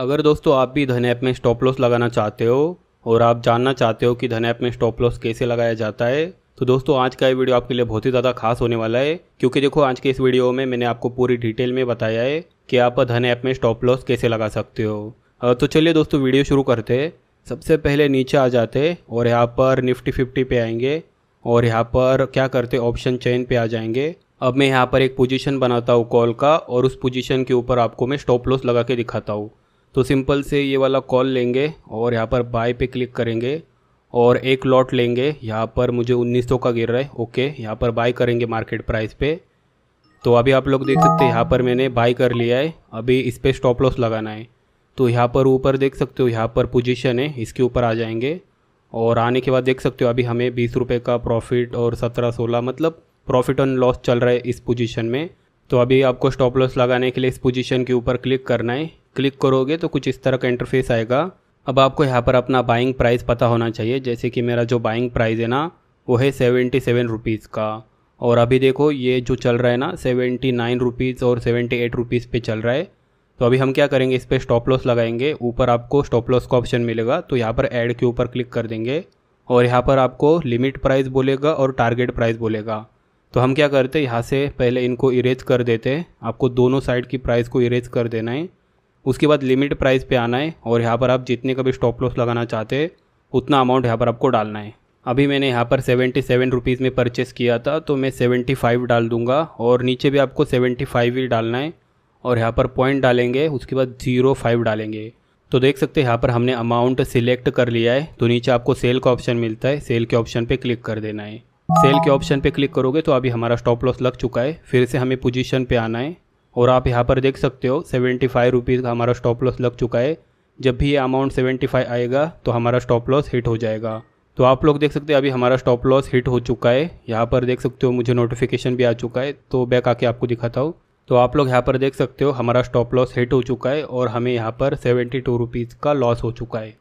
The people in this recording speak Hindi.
अगर दोस्तों आप भी धन ऐप में स्टॉप लॉस लगाना चाहते हो और आप जानना चाहते हो कि धन ऐप में स्टॉप लॉस कैसे लगाया जाता है तो दोस्तों आज का ये वीडियो आपके लिए बहुत ही ज़्यादा खास होने वाला है क्योंकि देखो आज के इस वीडियो में मैंने आपको पूरी डिटेल में बताया है कि आप धन ऐप में स्टॉप लॉस कैसे लगा सकते हो तो चलिए दोस्तों वीडियो शुरू करते हैं सबसे पहले नीचे आ जाते और यहाँ पर निफ्टी फिफ्टी पे आएंगे और यहाँ पर क्या करते ऑप्शन चेन पे आ जाएंगे अब मैं यहाँ पर एक पोजीशन बनाता हूँ कॉल का और उस पोजीशन के ऊपर आपको मैं स्टॉप लॉस लगा के दिखाता हूँ तो सिंपल से ये वाला कॉल लेंगे और यहाँ पर बाय पे क्लिक करेंगे और एक लॉट लेंगे यहाँ पर मुझे 1900 का गिर रहा है ओके यहाँ पर बाय करेंगे मार्केट प्राइस पे तो अभी आप लोग देख सकते हैं यहाँ पर मैंने बाय कर लिया है अभी इस पर स्टॉप लॉस लगाना है तो यहाँ पर ऊपर देख सकते हो यहाँ पर पोजिशन है इसके ऊपर आ जाएंगे और आने के बाद देख सकते हो अभी हमें बीस रुपये का प्रॉफिट और सत्रह सोलह मतलब प्रॉफिट एंड लॉस चल रहा है इस पोजिशन में तो अभी आपको स्टॉप लॉस लगाने के लिए इस पोजीशन के ऊपर क्लिक करना है क्लिक करोगे तो कुछ इस तरह का इंटरफेस आएगा अब आपको यहाँ पर अपना बाइंग प्राइस पता होना चाहिए जैसे कि मेरा जो बाइंग प्राइस है ना वो है सेवेंटी सेवन रुपीज़ का और अभी देखो ये जो चल रहा है ना सेवेंटी नाइन रुपीज़ और सेवेंटी एट रुपीज़ पर चल रहा है तो अभी हम क्या करेंगे इस पर स्टॉप लॉस लगाएंगे ऊपर आपको स्टॉप लॉस का ऑप्शन मिलेगा तो यहाँ पर ऐड के ऊपर क्लिक कर देंगे और यहाँ पर आपको लिमिट प्राइस बोलेगा और टारगेट प्राइस बोलेगा तो हम क्या करते हैं यहाँ से पहले इनको इरेज कर देते हैं आपको दोनों साइड की प्राइस को इरेज कर देना है उसके बाद लिमिट प्राइस पे आना है और यहाँ पर आप जितने का भी स्टॉप लॉस लगाना चाहते हैं उतना अमाउंट यहाँ पर आपको डालना है अभी मैंने यहाँ पर सेवेंटी सेवन रुपीज़ में परचेस किया था तो मैं सेवेंटी फाइव डाल दूंगा और नीचे भी आपको सेवेंटी फाइव ही डालना है और यहाँ पर पॉइंट डालेंगे उसके बाद ज़ीरो फाइव डालेंगे तो देख सकते हैं यहाँ पर हमने अमाउंट सिलेक्ट कर लिया है तो नीचे आपको सेल का ऑप्शन मिलता है सेल के ऑप्शन पर क्लिक कर देना है सेल के ऑप्शन पर क्लिक करोगे तो अभी हमारा स्टॉप लॉस लग चुका है फिर से हमें पोजिशन पर आना है और आप यहाँ पर देख सकते हो सेवेंटी फाइव रुपीज़ का हमारा स्टॉप लॉस लग चुका है जब भी ये अमाउंट सेवेंटी फाइव आएगा तो हमारा स्टॉप लॉस हिट हो जाएगा तो आप लोग देख सकते हैं अभी हमारा स्टॉप लॉस हिट हो चुका है यहाँ पर देख सकते हो मुझे नोटिफिकेशन भी आ चुका है तो बैक आके आपको दिखाता हूँ तो आप लोग यहाँ पर देख सकते हो हमारा स्टॉप लॉस हिट हो चुका है और हमें यहाँ पर सेवेंटी टू रुपीज़ का लॉस हो चुका है